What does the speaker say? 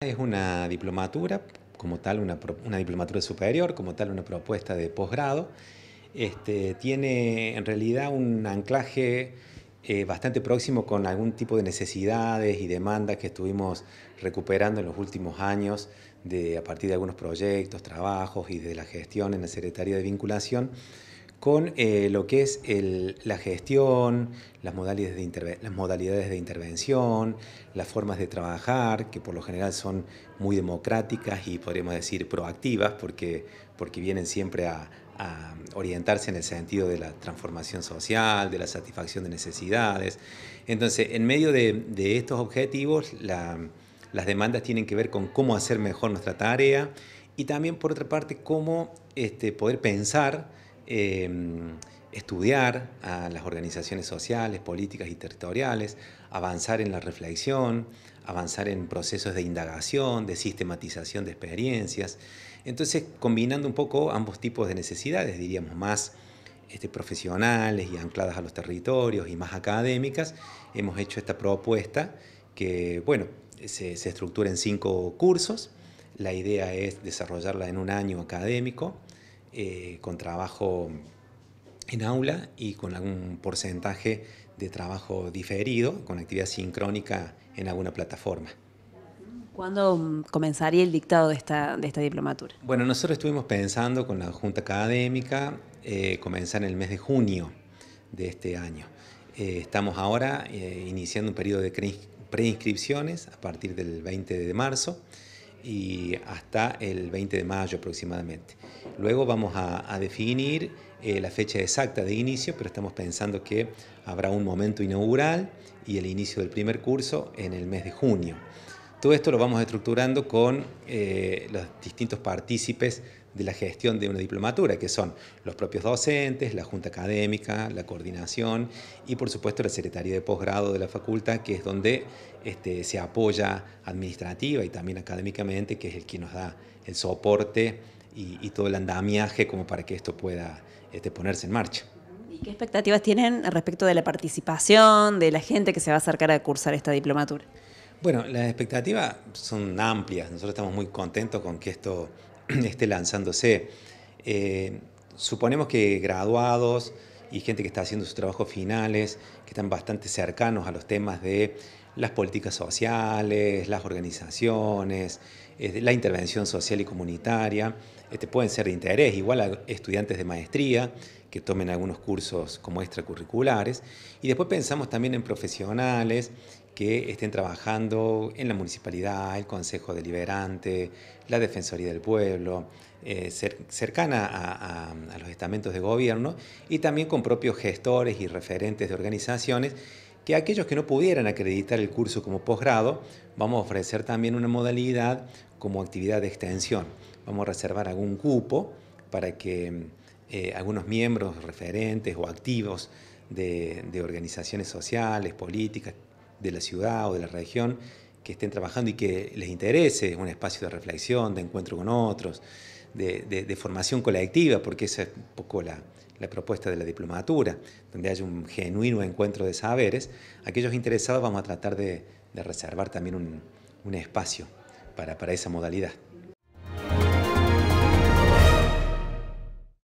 Es una diplomatura, como tal, una, diplomatura superior, como tal, una propuesta de posgrado. Este, tiene en realidad un anclaje eh, bastante próximo con algún tipo de necesidades y demandas que estuvimos recuperando en los últimos años a partir de algunos proyectos, trabajos y de la gestión en la Secretaría de Vinculación con eh, lo que es la gestión, las modalidades, de las intervención, las formas de trabajar, que por lo general son muy democráticas y podríamos decir proactivas, porque, vienen siempre a, orientarse en el sentido de la transformación social, de la satisfacción de necesidades. Entonces, en medio de, estos objetivos, las demandas tienen que ver con cómo hacer mejor nuestra tarea y también, por otra parte, cómo este, poder pensar Em, estudiar a las organizaciones sociales, políticas y territoriales, avanzar en la reflexión, avanzar en procesos de indagación, de sistematización de experiencias. Entonces, combinando un poco ambos tipos de necesidades, diríamos más este, profesionales y ancladas a los territorios y más académicas, hemos hecho esta propuesta que, bueno, se estructura en cinco cursos. La idea es desarrollarla en un año académico eh, con trabajo en aula y con algún porcentaje de trabajo diferido, con actividad sincrónica en alguna plataforma. ¿Cuándo mm, comenzaría el dictado de esta, diplomatura? Bueno, nosotros estuvimos pensando con la Junta Académica eh, comenzar en el mes de junio de este año. Eh, estamos ahora iniciando un periodo de preinscripciones a partir del 20 de marzo y hasta el 20 de mayo aproximadamente. Luego vamos a, definir eh, la fecha exacta de inicio, pero estamos pensando que habrá un momento inaugural y el inicio del primer curso en el mes de junio. Todo esto lo vamos estructurando con eh, los distintos partícipes de la gestión de una diplomatura, que son los propios docentes, la junta académica, la coordinación y por supuesto la Secretaría de Posgrado de la facultad, que es donde este, se apoya administrativa y también académicamente, que es el que nos da el soporte y, todo el andamiaje como para que esto pueda este, ponerse en marcha. ¿Y qué expectativas tienen respecto de la participación de la gente que se va a acercar a cursar esta diplomatura? Bueno, las expectativas son amplias. Nosotros estamos muy contentos con que esto esté lanzándose. Eh, suponemos que graduados y gente que está haciendo sus trabajos finales, que están bastante cercanos a los temas de las políticas sociales, las organizaciones, eh, la intervención social y comunitaria, este, pueden ser de interés, igual a estudiantes de maestría que tomen algunos cursos como extracurriculares. Y después pensamos también en profesionales que estén trabajando en la municipalidad, el Consejo Deliberante, la Defensoría del Pueblo, eh, cercana a, los estamentos de gobierno y también con propios gestores y referentes de organizaciones que aquellos que no pudieran acreditar el curso como posgrado, vamos a ofrecer también una modalidad como actividad de extensión. Vamos a reservar algún cupo para que eh, algunos miembros referentes o activos de organizaciones sociales, políticas, de la ciudad o de la región que estén trabajando y que les interese un espacio de reflexión, de encuentro con otros, de, formación colectiva, porque esa es un poco la, propuesta de la diplomatura, donde hay un genuino encuentro de saberes, aquellos interesados vamos a tratar de, reservar también un, espacio para esa modalidad.